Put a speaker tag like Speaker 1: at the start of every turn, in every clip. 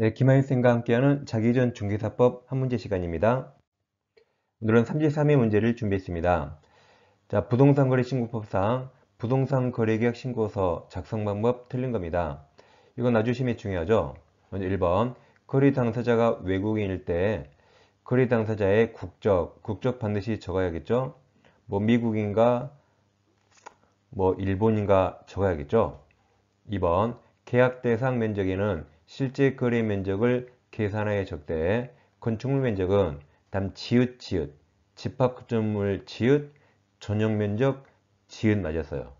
Speaker 1: 네, 김하일 쌤과 함께하는 자기 전 중개사법 한 문제 시간입니다. 오늘은 33의 문제를 준비했습니다. 자, 부동산 거래 신고법상 부동산 거래 계약 신고서 작성 방법 틀린 겁니다. 이건 아주 심히 중요하죠. 먼저 1번 거래 당사자가 외국인일 때 거래 당사자의 국적, 국적 반드시 적어야겠죠. 뭐 미국인가 뭐 일본인가 적어야겠죠. 2번 계약 대상 면적에는 실제 거래 면적을 계산하여 적대 건축물 면적은 담 지읒 지읒 집합건축물 지읒 전용 면적 지읒 맞았어요.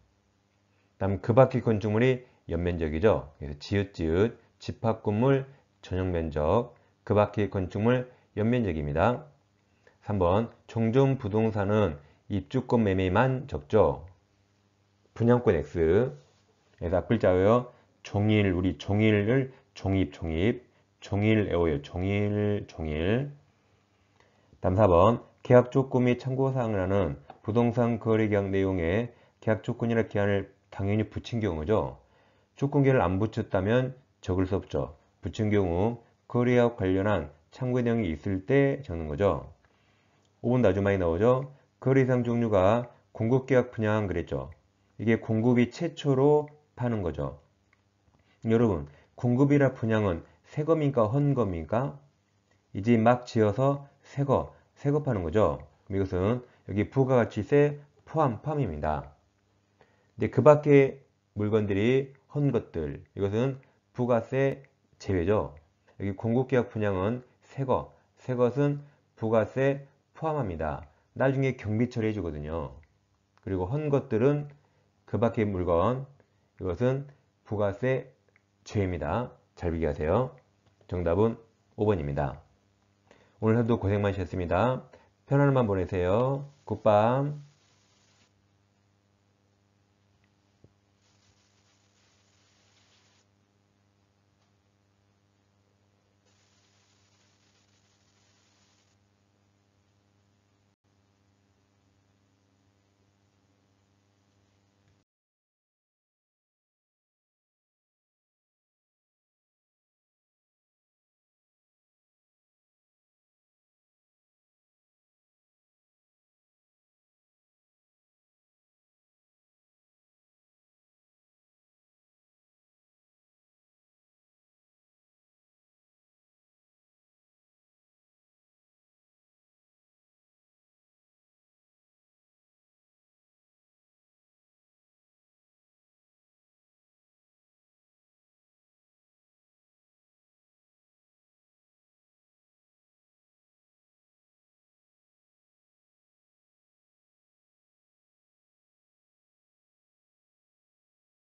Speaker 1: 다음 그 바퀴 건축물이 연면적이죠. 그래서 지읒 지읒 집합건물 전용 면적 그 바퀴 건축물 연면적입니다. 3번 종전 부동산은 입주권 매매만 적죠. 분양권 X 그래서 앞글자요 종일 우리 종일을 종입, 종입, 종일 에호요 종일, 종일. 다음 4번 계약 조건 및 참고사항을 하는 부동산 거래 계약 내용에 계약 조건이나 기한을 당연히 붙인 경우죠. 조건계를 안 붙였다면 적을 수 없죠. 붙인 경우 거래와 관련한 참고 내용이 있을 때 적는 거죠. 5번 나주 많이 나오죠. 거래 상 종류가 공급계약 분양 그랬죠. 이게 공급이 최초로 파는 거죠. 여러분 공급이라 분양은 세금인가 헌금인가? 이제 막 지어서 세거, 세금하는 거죠. 이것은 여기 부가가치세 포함, 포함입니다. 근데 그 밖에 물건들이 헌 것들, 이것은 부가세 제외죠. 여기 공급계약 분양은 세거, 세것은 부가세 포함합니다. 나중에 경비 처리해 주거든요. 그리고 헌 것들은 그 밖의 물건, 이것은 부가세 최입니다. 잘 비교하세요. 정답은 5번입니다. 오늘 하루도 고생 많으셨습니다. 편안한 밤 보내세요. 굿밤.